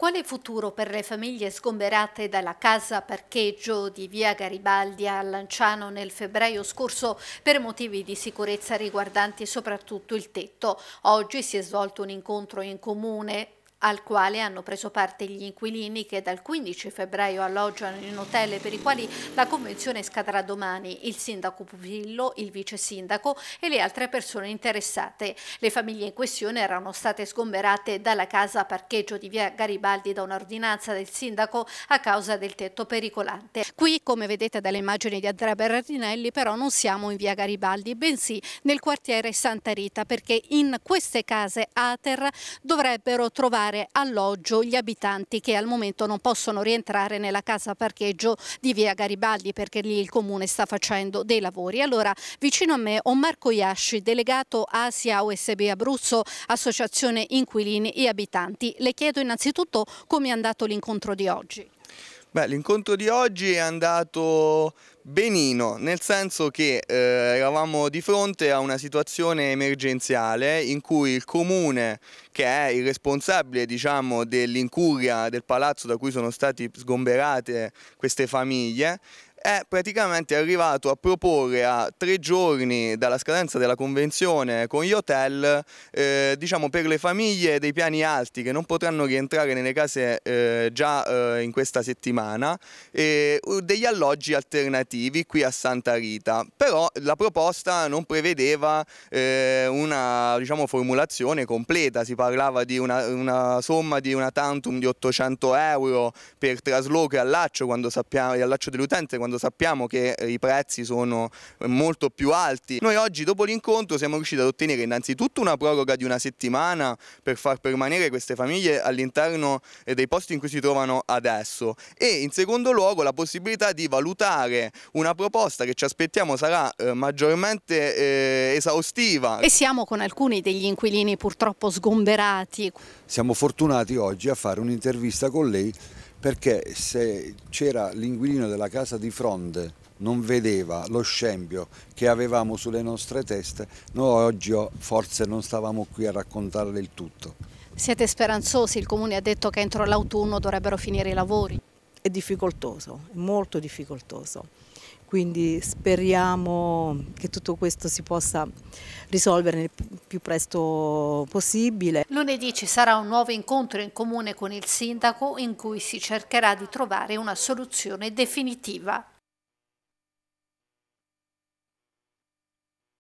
Quale futuro per le famiglie sgomberate dalla casa parcheggio di via Garibaldi a Lanciano nel febbraio scorso per motivi di sicurezza riguardanti soprattutto il tetto? Oggi si è svolto un incontro in comune al quale hanno preso parte gli inquilini che dal 15 febbraio alloggiano in hotel per i quali la convenzione scadrà domani, il sindaco Pupillo, il vice sindaco e le altre persone interessate. Le famiglie in questione erano state sgomberate dalla casa parcheggio di via Garibaldi da un'ordinanza del sindaco a causa del tetto pericolante. Qui, come vedete dalle immagini di Andrea Berardinelli, però non siamo in via Garibaldi, bensì nel quartiere Santa Rita, perché in queste case ATER dovrebbero trovare trovare alloggio gli abitanti che al momento non possono rientrare nella casa parcheggio di via Garibaldi perché lì il comune sta facendo dei lavori. Allora vicino a me ho Marco Iasci, delegato Asia USB Abruzzo, associazione inquilini e abitanti. Le chiedo innanzitutto come è andato l'incontro di oggi. Beh, l'incontro di oggi è andato benino, nel senso che eh, eravamo di fronte a una situazione emergenziale in cui il comune, che è il responsabile diciamo, dell'incuria del palazzo da cui sono state sgomberate queste famiglie, è praticamente arrivato a proporre a tre giorni dalla scadenza della convenzione con gli hotel, eh, diciamo per le famiglie dei piani alti che non potranno rientrare nelle case eh, già eh, in questa settimana, uh, degli alloggi alternativi qui a Santa Rita. Però la proposta non prevedeva eh, una diciamo, formulazione completa, si parlava di una, una, somma di una tantum di 800 euro per trasloco e allaccio, quando sappiamo, e allaccio dell'utente, quando quando sappiamo che eh, i prezzi sono eh, molto più alti. Noi oggi dopo l'incontro siamo riusciti ad ottenere innanzitutto una proroga di una settimana per far permanere queste famiglie all'interno eh, dei posti in cui si trovano adesso e in secondo luogo la possibilità di valutare una proposta che ci aspettiamo sarà maggiormente esaustiva. E siamo con alcuni degli inquilini purtroppo sgomberati. Siamo fortunati oggi a fare un'intervista con lei perché se c'era l'inquilino della casa di fronte non vedeva lo scempio che avevamo sulle nostre teste, noi oggi forse non stavamo qui a raccontarle il tutto. Siete speranzosi, il Comune ha detto che entro l'autunno dovrebbero finire i lavori è difficoltoso, è molto difficoltoso. Quindi speriamo che tutto questo si possa risolvere il più presto possibile. Lunedì ci sarà un nuovo incontro in comune con il sindaco in cui si cercherà di trovare una soluzione definitiva.